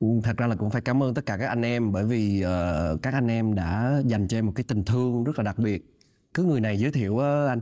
Ừ, thật ra là cũng phải cảm ơn tất cả các anh em bởi vì uh, các anh em đã dành cho em một cái tình thương rất là đặc biệt cứ người này giới thiệu uh, anh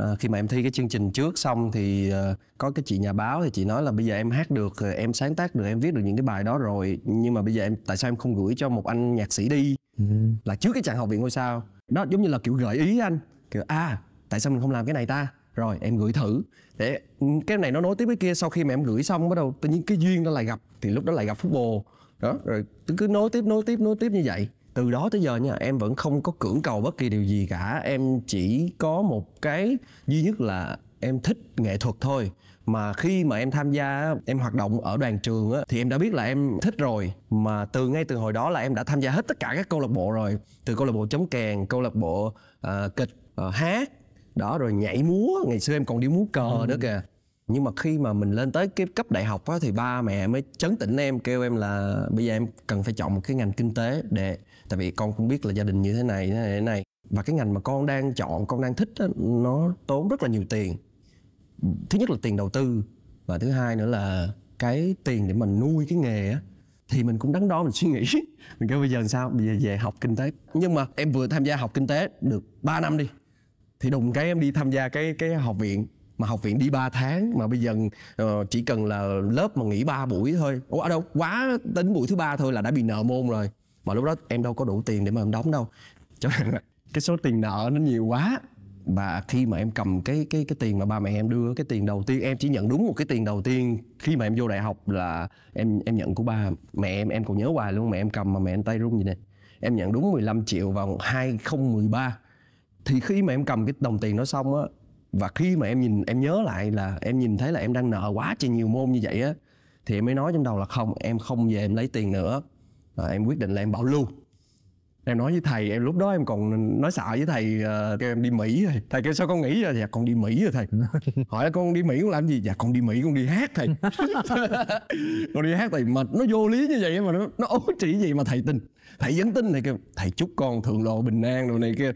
uh, khi mà em thi cái chương trình trước xong thì uh, có cái chị nhà báo thì chị nói là bây giờ em hát được em sáng tác được em viết được những cái bài đó rồi nhưng mà bây giờ em tại sao em không gửi cho một anh nhạc sĩ đi ừ. là trước cái trạng học viện ngôi sao đó giống như là kiểu gợi ý anh kiểu a à, tại sao mình không làm cái này ta rồi em gửi thử để cái này nó nối tiếp với kia sau khi mà em gửi xong bắt đầu tự nhiên cái duyên nó lại gặp thì lúc đó lại gặp phúc bồ đó rồi cứ nối tiếp nối tiếp nối tiếp như vậy từ đó tới giờ nha em vẫn không có cưỡng cầu bất kỳ điều gì cả em chỉ có một cái duy nhất là em thích nghệ thuật thôi mà khi mà em tham gia em hoạt động ở đoàn trường á, thì em đã biết là em thích rồi mà từ ngay từ hồi đó là em đã tham gia hết tất cả các câu lạc bộ rồi từ câu lạc bộ chống kèn câu lạc bộ uh, kịch uh, hát đó rồi nhảy múa ngày xưa em còn đi múa cờ ừ. nữa kìa nhưng mà khi mà mình lên tới cái cấp đại học á thì ba mẹ mới chấn tĩnh em kêu em là bây giờ em cần phải chọn một cái ngành kinh tế để tại vì con cũng biết là gia đình như thế này thế này thế này và cái ngành mà con đang chọn con đang thích á, nó tốn rất là nhiều tiền thứ nhất là tiền đầu tư và thứ hai nữa là cái tiền để mình nuôi cái nghề á thì mình cũng đắn đo mình suy nghĩ mình kêu bây giờ làm sao bây giờ về học kinh tế nhưng mà em vừa tham gia học kinh tế được 3 năm đi thì đùng cái em đi tham gia cái cái học viện mà học viện đi 3 tháng mà bây giờ uh, chỉ cần là lớp mà nghỉ 3 buổi thôi ở à đâu quá tính buổi thứ ba thôi là đã bị nợ môn rồi mà lúc đó em đâu có đủ tiền để mà em đóng đâu cho nên là cái số tiền nợ nó nhiều quá và khi mà em cầm cái cái cái tiền mà ba mẹ em đưa cái tiền đầu tiên em chỉ nhận đúng một cái tiền đầu tiên khi mà em vô đại học là em em nhận của ba mẹ em em còn nhớ hoài luôn mẹ em cầm mà mẹ em tay run vậy nè em nhận đúng 15 triệu vào 2013 thì khi mà em cầm cái đồng tiền đó xong á và khi mà em nhìn em nhớ lại là em nhìn thấy là em đang nợ quá trời nhiều môn như vậy á thì em mới nói trong đầu là không em không về em lấy tiền nữa à, em quyết định là em bảo lưu em nói với thầy em lúc đó em còn nói sợ với thầy uh, kêu em đi mỹ rồi thầy kêu sao con nghĩ rồi dạ con đi mỹ rồi thầy hỏi là con đi mỹ con làm gì dạ con đi mỹ con đi hát thầy con đi hát thầy mà nó vô lý như vậy mà nó nó ấu chỉ gì mà thầy tin thầy vẫn tin thầy kêu thầy chúc con thượng lộ bình an rồi này kia